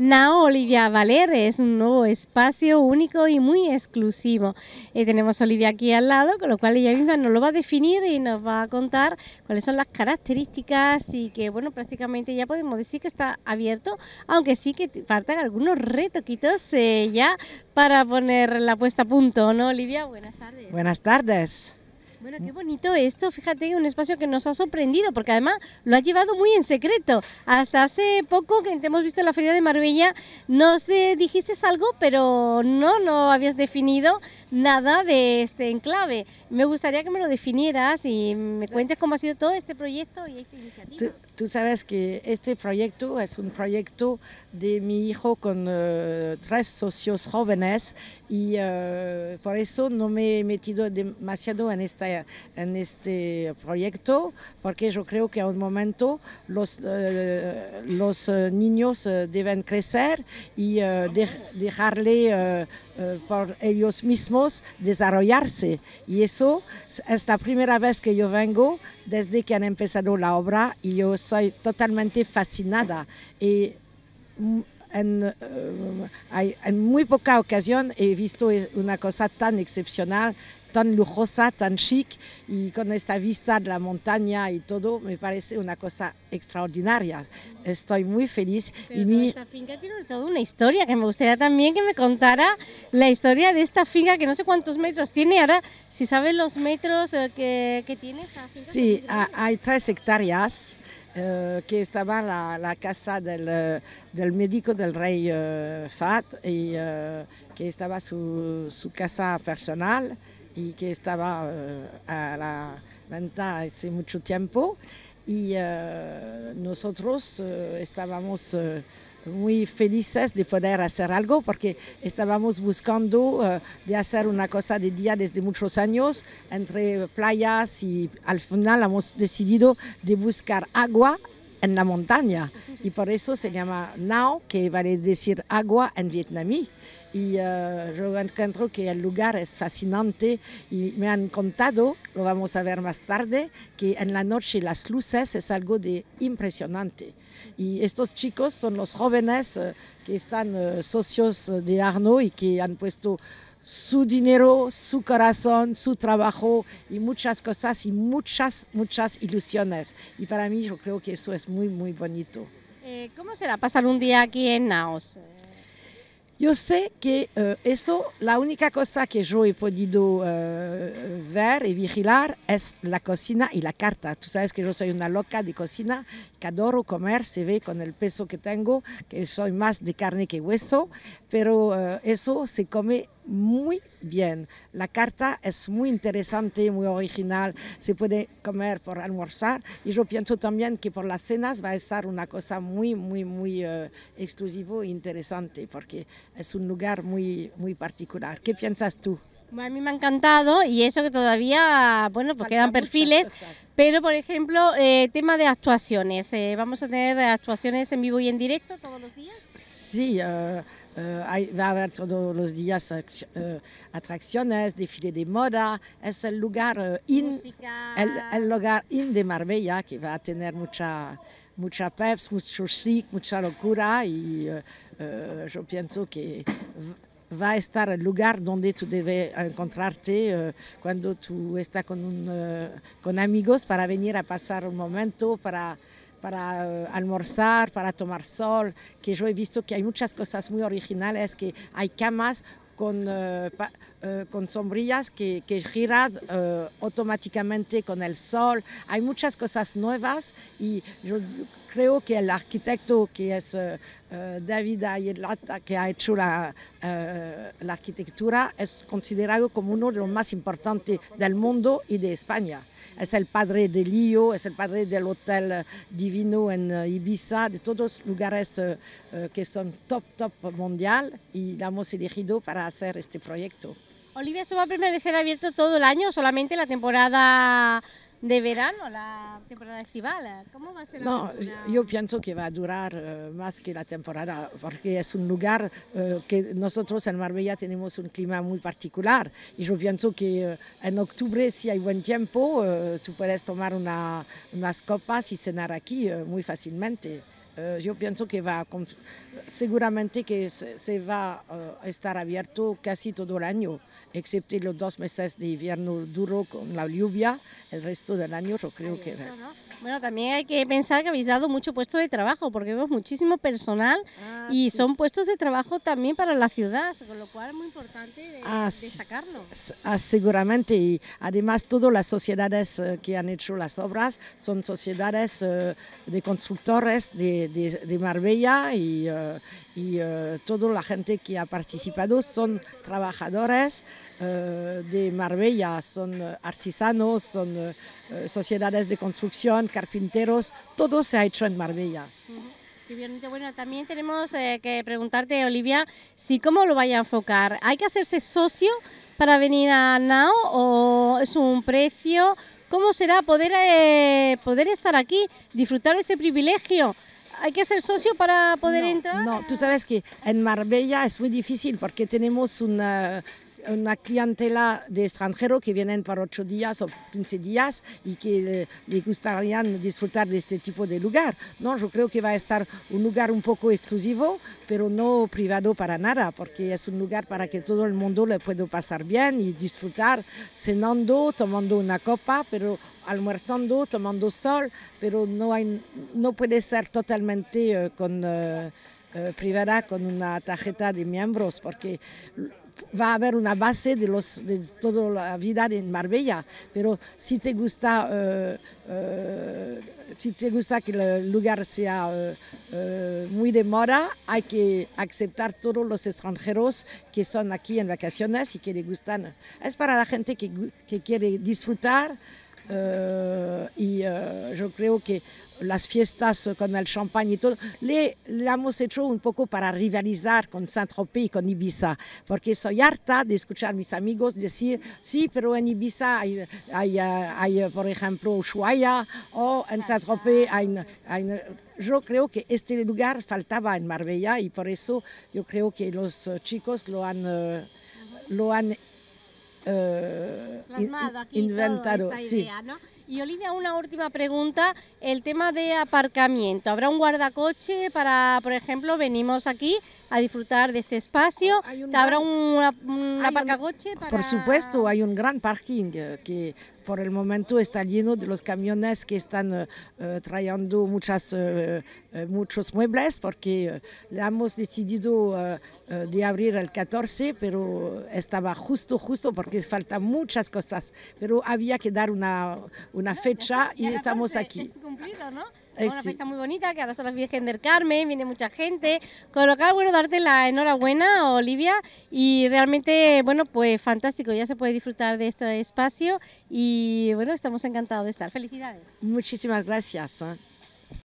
Now Olivia Valer es un nuevo espacio único y muy exclusivo. Eh, tenemos a Olivia aquí al lado, con lo cual ella misma nos lo va a definir y nos va a contar cuáles son las características y que, bueno, prácticamente ya podemos decir que está abierto, aunque sí que faltan algunos retoquitos eh, ya para poner la puesta a punto, ¿no, Olivia? Buenas tardes. Buenas tardes. Bueno, qué bonito esto, fíjate, un espacio que nos ha sorprendido, porque además lo ha llevado muy en secreto. Hasta hace poco que te hemos visto en la Feria de Marbella, nos sé dijiste algo, pero no, no habías definido nada de este enclave. Me gustaría que me lo definieras y me cuentes cómo ha sido todo este proyecto y esta iniciativa. Tú, sabes que este proyecto es un proyecto de mi hijo con eh, tres socios jóvenes y eh, por eso no me he metido demasiado en, en este proyecto, porque yo creo que a un momento los, eh, los eh, niños deben crecer y dejarle por ellos mismos desarrollarse. Y eso es la primera vez que yo vengo desde que han empezado la obra y yo soy totalmente fascinada. Y, mm, eh, en, muy poca ocasión he visto eh, una cosa tan excepcional tan lujosa, tan chic y con esta vista de la montaña y todo, me parece una cosa extraordinaria. Estoy muy feliz. Pero y mi... Esta finca tiene toda una historia que me gustaría también que me contara la historia de esta finca que no sé cuántos metros tiene. Ahora, si sabe saben los metros eh, que, que tiene esta finca. Sí, ah, hay tres hectáreas eh, que estaba la, casa eh, del, médico del rey eh, Fat y que estaba su, su, casa personal y que estaba a la venta hace mucho tiempo y nosotros estábamos muy felices de poder hacer algo porque estábamos buscando eh, de hacer una cosa de día desde muchos años entre playas y al final hemos decidido de buscar agua en la montaña. Y por eso se llama Nao, que vale decir agua en vietnamí. Y yo eh, encuentro que el lugar es fascinante y me han contado, lo vamos a ver más tarde, que en la noche las luces es algo de impresionante. Y estos chicos son los jóvenes eh, que están eh, socios de Arno y que han puesto su dinero, su corazón, su trabajo y muchas cosas y muchas, muchas ilusiones. Y para mí yo creo que eso es muy, muy bonito. Eh, ¿Cómo será pasar un día aquí en Naos? Yo sé que eh, eso, la única cosa que yo he podido eh, ver y vigilar es la cocina y la carta. Tú sabes que yo soy una loca de cocina, que adoro comer, se ve con el peso que tengo, que soy más de carne que hueso, pero eh, eso se come muy bien. La carta es muy interesante, muy original, se puede comer por almorzar y yo pienso también que por las cenas va a estar una cosa muy, muy, muy eh, exclusiva e interesante porque es un lugar muy, muy particular. ¿Qué piensas tú? A mí me ha encantado y eso que todavía, bueno, pues quedan perfiles. Pero, por ejemplo, eh, tema de actuaciones. Eh, ¿Vamos a tener actuaciones en vivo y en directo todos los días? Sí, eh, va a haber todos los días atracciones, desfile de moda. Es el lugar, in, el, lugar in de Marbella que va a tener mucha, mucha peps, mucho chic, mucha locura y yo pienso que va a estar el lugar donde tú debes encontrarte eh, cuando tú estás con, eh, con amigos para venir a pasar un momento, para, para eh, almorzar, para tomar sol, que yo he visto que hay muchas cosas muy originales, que hay camas eh, eh, con, sombrillas que, giran eh, automáticamente con el sol. Hay muchas cosas nuevas y yo creo que el arquitecto que es David Ayelata, que ha hecho la arquitectura, es considerado como uno de los más importantes del mundo y de España es el padre de Lío, es el padre del Hotel Divino en eh, Ibiza, de todos lugares eh, eh, que son top, top mundial y la hemos elegido para hacer este proyecto. Olivia, estuvo va a permanecer abierto todo el año solamente la temporada de verano, la temporada estival. ¿Cómo va a ser? La no, yo pienso que va a durar eh, más que la temporada, porque es un lugar eh, que nosotros en Marbella tenemos un clima muy particular y yo pienso que eh, en octubre, si hay buen tiempo, tú puedes tomar una, unas copas y cenar aquí muy fácilmente. Eh, yo pienso que va seguramente que se, va eh, a estar abierto casi todo el año, excepto los dos meses de invierno duro con la lluvia, el resto del año yo creo que Bueno, también hay que pensar que habéis dado mucho puesto de trabajo, porque vemos muchísimo personal ah, y son puestos de trabajo también para la ciudad, con lo cual es muy importante destacarlo. Ah, ah, seguramente, y además todas las sociedades eh, que han hecho las obras son sociedades de constructores, de de, Marbella y, eh, eh, toda la gente que ha participado son trabajadores eh, de Marbella, son artesanos, son sociedades de construcción, carpinteros, todo se ha hecho en Marbella. Bueno, también tenemos que preguntarte, Olivia, si cómo lo vaya a enfocar. ¿Hay que hacerse socio para venir a Nao o es un precio? ¿Cómo será poder, poder estar aquí, disfrutar de este privilegio ¿Hay que ser socio para poder entrar? No, tú sabes que en Marbella es muy difícil porque tenemos un una clientela de extranjeros que vienen para 8 días o 15 días y que eh, les gustaría disfrutar de este tipo de lugar. No, yo creo que va a estar un lugar un poco exclusivo, pero no privado para nada, porque es un lugar para que todo el mundo le pueda pasar bien y disfrutar cenando, tomando una copa, pero almuerzando, tomando sol, pero no, hay, no puede ser totalmente eh, con... Eh, privada con una tarjeta de miembros, porque va a haber una base de, los, de toda la vida en Marbella, pero si te gusta, eh, eh, si te gusta que el lugar sea eh, muy de moda, hay que aceptar todos los extranjeros que son aquí en vacaciones y que les gustan. Es para la gente que, que quiere disfrutar y creo que las fiestas con el champán y todo, le, hemos hecho un poco para rivalizar con Saint-Tropez y con Ibiza, porque soy harta de escuchar a mis amigos decir, sí, pero en Ibiza hay, eh, eh, por ejemplo, Ushuaia o en Saint-Tropez hay, yo creo que este lugar faltaba en Marbella y por eso yo creo que los eh, chicos lo han, lo han inventado. sí. Y Olivia, una última pregunta, el tema de aparcamiento. ¿Habrá un guardacoche para, por ejemplo, venimos aquí a disfrutar de este espacio? ¿Habrá un, aparcacoche? Para... Por supuesto, hay un gran parking eh, que por el momento está lleno de los camiones que están eh, eh, trayendo muchas, eh, muchos muebles porque hemos decidido de abrir el 14, pero estaba justo, justo porque faltan muchas cosas. Pero había que dar una, fecha y estamos aquí. Es eh, una fiesta muy bonita, que ahora son las Virgen del Carmen, viene mucha gente. Colocar, bueno, darte la enhorabuena, Olivia, y realmente, bueno, pues fantástico, ya se puede disfrutar de este espacio y, bueno, estamos encantados de estar. Felicidades. Muchísimas gracias. ¿eh?